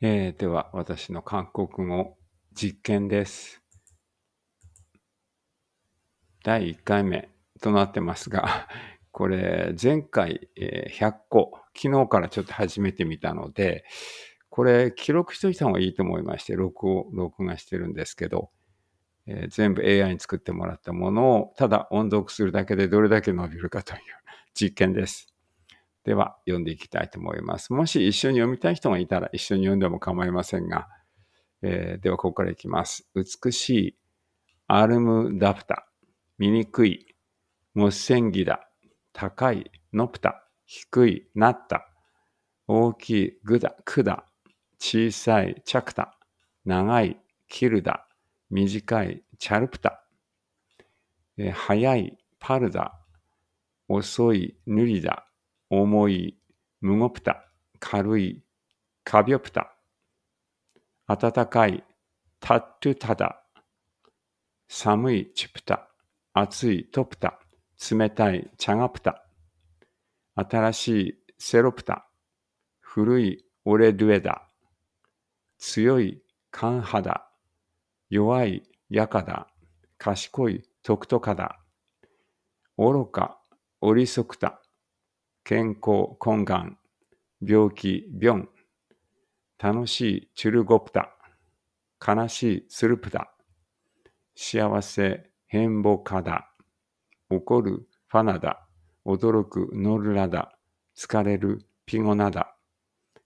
えー、では、私の韓国語実験です。第1回目となってますが、これ前回100個、昨日からちょっと始めてみたので、これ記録しといた方がいいと思いまして、録を、録画してるんですけど、えー、全部 AI に作ってもらったものをただ音読するだけでどれだけ伸びるかという実験です。では、読んでいきたいと思います。もし一緒に読みたい人がいたら一緒に読んでも構いませんが、えー、では、ここからいきます。美しい、アルムダプタ、醜い、無線ギだ、高い、ノプタ、低い、ナッタ、大きい、グダ、クダ、小さい、チャクタ、長い、キルダ、短い、チャルプタ、えー、早い、パルダ、遅い、ヌリダ、重い、無ごプタ、軽い、かびょプタ、暖かい、タットゥタダ、寒い、チプタ、暑い、トプタ、冷たい、チャガプタ、新しい、セロプタ、古い、オレドゥエダ、強い、カンハダ、弱い、ヤカダ、賢い、トクトカダ、愚か、オリソクタ、健康、懇願、病気、病、楽しい、チュルゴプタ、悲しい、スルプタ、幸せ、変貌カダ、怒る、ファナダ、驚く、ノルラダ、疲れる、ピゴナダ、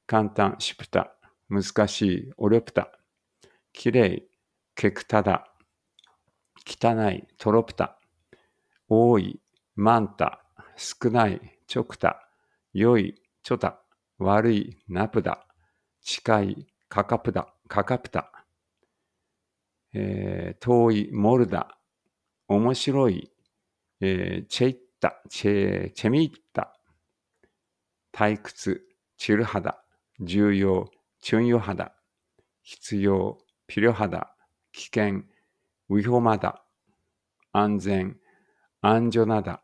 簡単、シプタ、難しい、オレプタ、きれい、ケクタダ、汚い、トロプタ、多い、マンタ、少ない、チョ良い、ちょた、悪い、ナプダ、近い、カカプダ、カカプタ、えー、遠い、モルダ、面白い、えー、チェイッタ、チェチェミッタ、退屈、チルハダ、重要、チュンヨハダ、必要、ピリョいほ危険、ウィホマダ、安全、安なョナダ、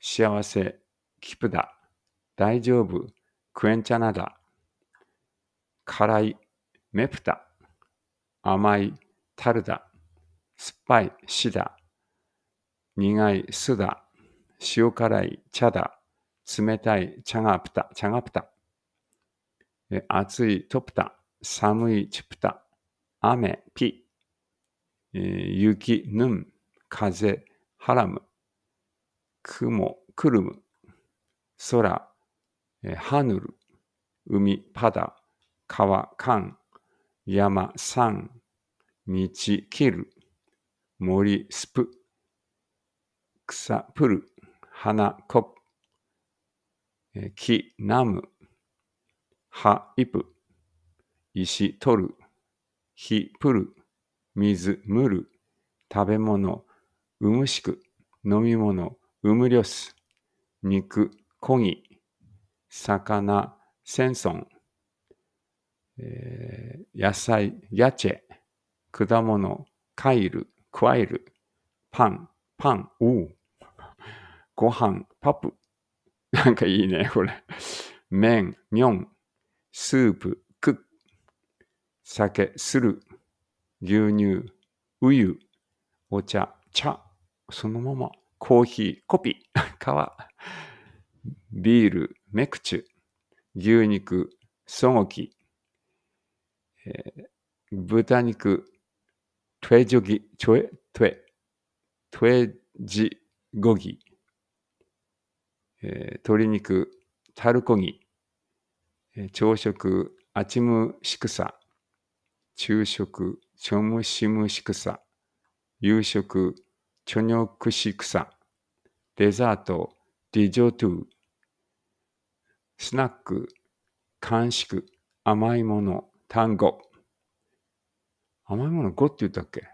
幸せ、キプだ、大丈夫、クエンチャナダ。辛い、メプタ、甘い、タルダ。酸っぱい、シダ。苦い、スダ。塩辛い、チャダ。冷たい、チャガプタ、チャガプタ、暑い、トプタ、寒い、チプタ、雨、ピ、雪、ヌン、風、ハラム、雲、クルム、空、ハヌル、海、パダ、川、間、山、山、道、切る、森、スプ、草、プル、花、コップ、木、ナム、葉、イプ、石、取る、火、プル、水、ムル、食べ物、うむしく、飲み物、うむりょす、肉、コギ、魚、センソン、えー、野菜、ヤチェ、果物、カイル、クワイル、パン、パン、ウー、ご飯、パプ。なんかいいね、これ。麺、ミョン、スープ、クッ、酒、する、牛乳、ウユ、お茶、茶、そのまま、コーヒー、コピー、皮。ビール、メクチュ、牛肉、ソゴキ、えー、豚肉、トゥエジョギ、エ、トゥエ、トエジゴギ、えー、鶏肉、タルコギ、えー、朝食、アチムシクサ、昼食、チョムシムシクサ、夕食、チョニョクシクサ、デザート、ディジョトゥ、スナック、甘縮、甘いもの、単語。甘いもの語って言ったっけ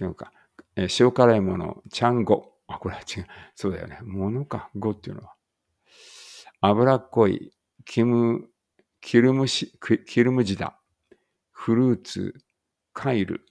違うか。え塩辛いもの、ちゃんご。あ、これは違う。そうだよね。ものか、語っていうのは。脂っこい、キム、キルムシ、キルムジダ、フルーツ、カイル、